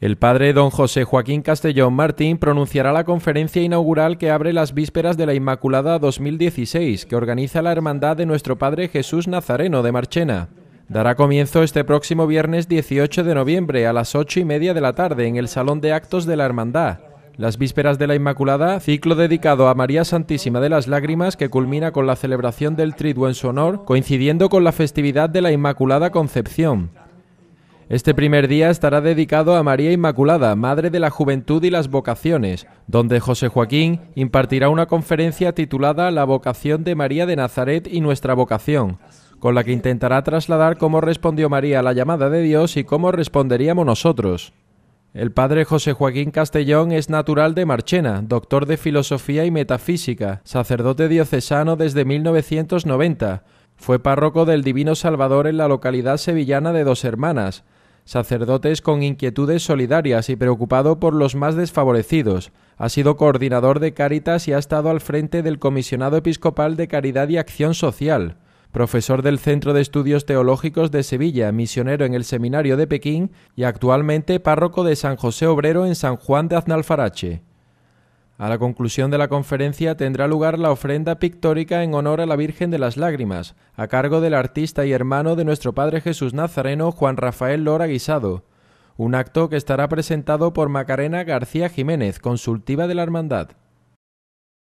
El padre don José Joaquín Castellón Martín pronunciará la conferencia inaugural que abre las vísperas de la Inmaculada 2016, que organiza la Hermandad de Nuestro Padre Jesús Nazareno de Marchena. Dará comienzo este próximo viernes 18 de noviembre a las 8 y media de la tarde en el Salón de Actos de la Hermandad. Las vísperas de la Inmaculada, ciclo dedicado a María Santísima de las Lágrimas que culmina con la celebración del Triduo en su honor, coincidiendo con la festividad de la Inmaculada Concepción. Este primer día estará dedicado a María Inmaculada, Madre de la Juventud y las Vocaciones, donde José Joaquín impartirá una conferencia titulada La vocación de María de Nazaret y nuestra vocación, con la que intentará trasladar cómo respondió María a la llamada de Dios y cómo responderíamos nosotros. El padre José Joaquín Castellón es natural de Marchena, doctor de Filosofía y Metafísica, sacerdote diocesano desde 1990. Fue párroco del Divino Salvador en la localidad sevillana de Dos Hermanas, sacerdotes con inquietudes solidarias y preocupado por los más desfavorecidos. Ha sido coordinador de Cáritas y ha estado al frente del Comisionado Episcopal de Caridad y Acción Social. Profesor del Centro de Estudios Teológicos de Sevilla, misionero en el Seminario de Pekín y actualmente párroco de San José Obrero en San Juan de Aznalfarache. A la conclusión de la conferencia tendrá lugar la ofrenda pictórica en honor a la Virgen de las Lágrimas, a cargo del artista y hermano de nuestro Padre Jesús Nazareno Juan Rafael Lora Guisado, un acto que estará presentado por Macarena García Jiménez, consultiva de la Hermandad.